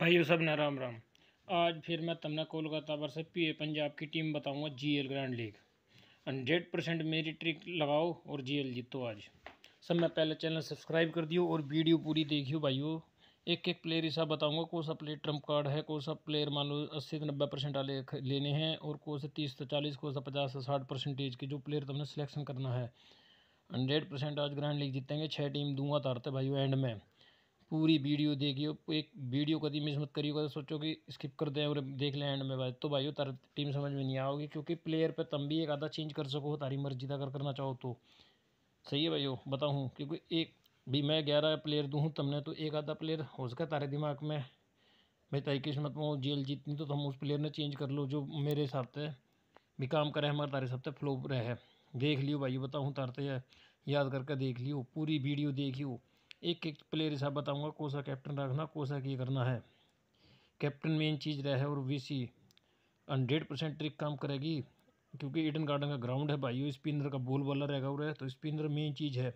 भाइयों सब ने राम राम आज फिर मैं तुमने कोलकाता पी ए पंजाब की टीम बताऊंगा GL grand league hundred percent मेरी ट्रिक लगाओ और जीएल जीतो आज सब मैं पहले चैनल सब्सक्राइब कर दियो और वीडियो पूरी देखियो भाइयों एक एक प्लेयर हिसाब बताऊंगा कौन सा प्लेयर ट्रम्प कार्ड है कौन सा प्लेयर मान लो अस्सी से नब्बे परसेंट वाले लेने हैं और कौन से तीस से चालीस कौन सा पचास से साठ परसेंटेज के जो प्लेयर तुमने सिलेक्शन करना है हंड्रेड परसेंट आज ग्रैंड लीग जीतेंगे छः टीम दूंगा तारते भाइयों एंड में पूरी वीडियो देखियो एक वीडियो कभी मिस मत करियो तो सोचो कि स्किप कर दें और देख लें एंड में भाई तो भाई तार टीम समझ में नहीं आओगी क्योंकि प्लेयर पे तुम भी एक आधा चेंज कर सको तारी मर्जी का अगर करना चाहो तो सही है भाई बताऊँ क्योंकि एक भी मैं ग्यारह प्लेयर दूँ तुमने तो एक आधा प्लेयर हो सका तारे दिमाग में भाई तारी किस्मत में जेल जीतनी तो तुम उस प्लेयर ने चेंज कर लो जो मेरे हिसाब से भी काम करे हमारे तारे हिसाब से फ्लो रहे देख लियो भाई बताऊँ तारते तो याद करके देख लियो पूरी वीडियो देखियो एक एक प्लेयर हिसाब बताऊंगा कौन सा कैप्टन रखना कौन सा की करना है कैप्टन मेन चीज़ रहे और V C hundred percent trick काम करेगी क्योंकि ईडन गार्डन का ग्राउंड है भाई स्पिनर का बॉल बॉलर रहेगा और है तो स्पिनर मेन चीज़ है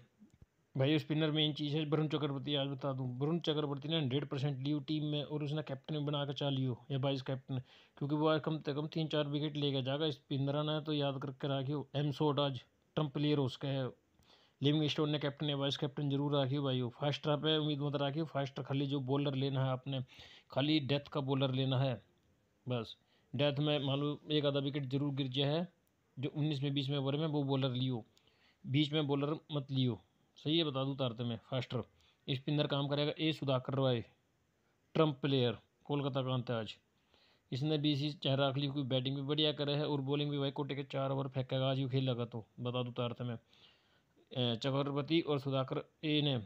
भाई स्पिनर मेन चीज़ है वरुण चक्रवर्ती आज बता दूँ वरुण चक्रवर्ती ने हंड्रेड परसेंट लियो टीम में और उसने कैप्टन भी बना कर चाह लियो या वाइस कैप्टन क्योंकि वो आज कम से कम तीन चार विकेट लेके जाएगा स्पिनर ने तो याद करके रखियो एम सोट आज ट्रम्प प्लेयर हो उसका है लिविंग स्टोन ने कैप्टन या वाइस कैप्टन जरूर राखी भाई हो फास्ट पे उम्मीद मत राखियो फर्स्ट खाली जो बॉलर लेना है आपने खाली डेथ का बॉलर लेना है बस डेथ में मान लो एक आधा विकेट जरूर गिर जाए है जो उन्नीस में बीस में ओवर में वो बॉलर लियो बीच में बॉलर मत लियो सही है बता दूँ तारते में फास्टर स्पिनर काम करेगा A Sudhakar Roy trump player Kolkata का अंत आज इसने भी इसी चेहरा रख ली कोई बैटिंग भी बढ़िया करे है और बॉलिंग भी भाई कोटे के चार ओवर फेंकेगा आज यू खेलेगा तो बता दूँ तारते में चक्रवर्ती और सुधाकर ए ने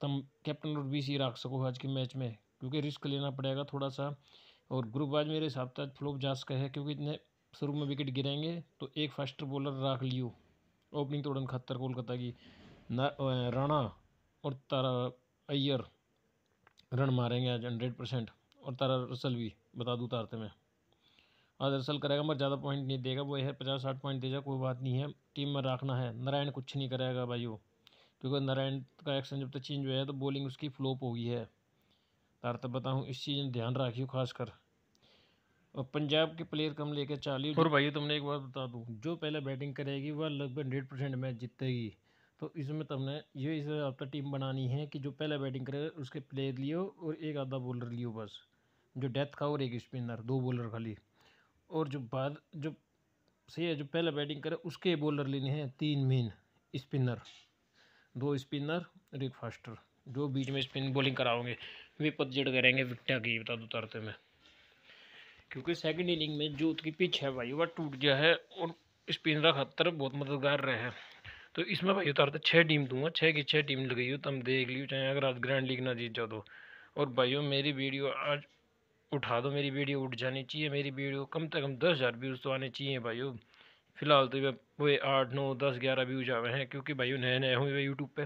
तम कैप्टन और बी सी रख सको आज के मैच में क्योंकि रिस्क लेना पड़ेगा थोड़ा सा और ग्रुपबाज मेरे हिसाब तक फ्लोप जा सका है क्योंकि इतने शुरू में विकेट गिरेंगे तो एक फास्ट बॉलर राख लियो ओपनिंग तोड़न खतर कोलकाता की राणा और तारा अय्यर रन मारेंगे आज हंड्रेड परसेंट और तारा रसल भी बता दूँ तारते में आज रसल करेगा मगर ज़्यादा पॉइंट नहीं देगा वो है पचास साठ पॉइंट देगा कोई बात नहीं है टीम में रखना है नारायण कुछ नहीं करेगा भाइयों क्योंकि नारायण का एक्शन जब तक चेंज हुआ है तो बॉलिंग उसकी फ्लोप हो गई है तार तब बताऊँ इस चीज़ में ध्यान रखियो खासकर और पंजाब के प्लेयर कम लेके चालीस और भाई तुमने एक बात बता दूँ जो पहले बैटिंग करेगी वह लगभग हंड्रेड परसेंट मैच जीतेगी तो इसमें तुमने ये इस तक तो टीम बनानी है कि जो पहले बैटिंग करे उसके प्लेयर लियो और एक आधा बॉलर लियो बस जो डेथ का और एक स्पिनर दो बॉलर खाली और जो बाद जो सही है जो पहला बैटिंग करे उसके बॉलर लेने हैं तीन मेन स्पिनर दो स्पिनर और एक फास्टर जो बीच में स्पिन बॉलिंग कराओगे वे पतझड़ करेंगे विकटा की बता दो तरते में क्योंकि सेकंड इनिंग में जो उसकी पिच है भाई वह टूट गया है और स्पिनर खतर बहुत मददगार रहे हैं तो इसमें भाई उतारते छः टीम दूंगा छः की छः टीम लगाई हो तुम देख लियो चाहे अगर आज ग्रैंड लीग ना जीत जाओ तो और भाइयों मेरी वीडियो आज उठा दो मेरी वीडियो उठ जानी चाहिए मेरी वीडियो कम से कम दस हज़ार व्यूज़ तो आने चाहिए भाइयों फ़िलहाल तो वे आठ नौ दस ग्यारह व्यूज आवे हैं क्योंकि भाई नए नए हुए यूट्यूब पे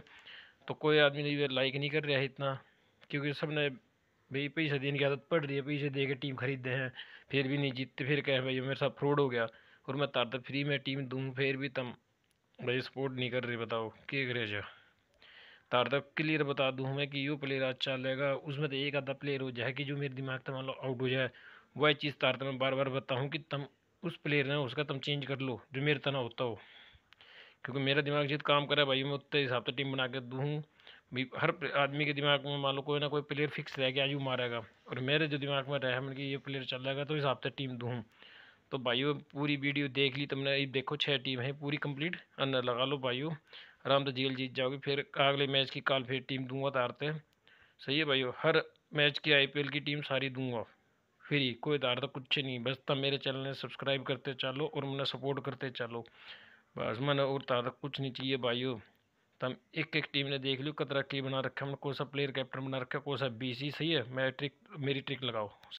तो कोई आदमी नहीं लाइक नहीं कर रहा है इतना क्योंकि सब ने भाई पैसे देने की आदत पड़ रही है पैसे दे के टीम खरीदे हैं फिर भी नहीं जीतते फिर कहें भाई मेरे साथ फ्रॉड हो गया और मैं तार फ्री में टीम दूँ फिर भी तम भाई सपोर्ट नहीं कर रही बताओ क्या करे जा तक क्लियर बता दूँ मैं कि यो प्लेयर अच्छा लगेगा उसमें तो एक आधा प्लेयर हो जाए कि जो मेरे दिमाग मान लो आउट हो जाए वह चीज़ तक मैं बार बार बताऊँ कि तुम उस प्लेयर ने उसका तुम चेंज कर लो जो मेरे तना होता हो क्योंकि मेरा दिमाग जित काम करे भाई मैं उतने हिसाब से टीम बना के दूँ हर आदमी के दिमाग में मान लो कोई ना कोई प्लेयर फिक्स रह गया आज मारेगा और मेरे जो दिमाग में रहे मतलब कि ये प्लेयर चल रहेगा तो हिसाब से टीम दूँ तो भाइयों पूरी वीडियो देख ली तुमने देखो छः टीम है पूरी कंप्लीट अंदर लगा लो भाइयों आराम से जेल जीत जाओगे फिर अगले मैच की कल फिर टीम दूंगा तारते हैं सही है भाई हर मैच की आईपीएल की टीम सारी दूंगा फ्री कोई तारता तो कुछ नहीं बस तब मेरे चैनल ने सब्सक्राइब करते चलो और मैंने सपोर्ट करते चलो बस मैंने और तार तो कुछ नहीं चाहिए हो तब एक एक टीम ने देख लियो कतरा की बना रखा मैंने कौन सा प्लेयर कैप्टन बना रखा कौन सा बी सही है मैं ट्रिक मेरी ट्रिक लगाओ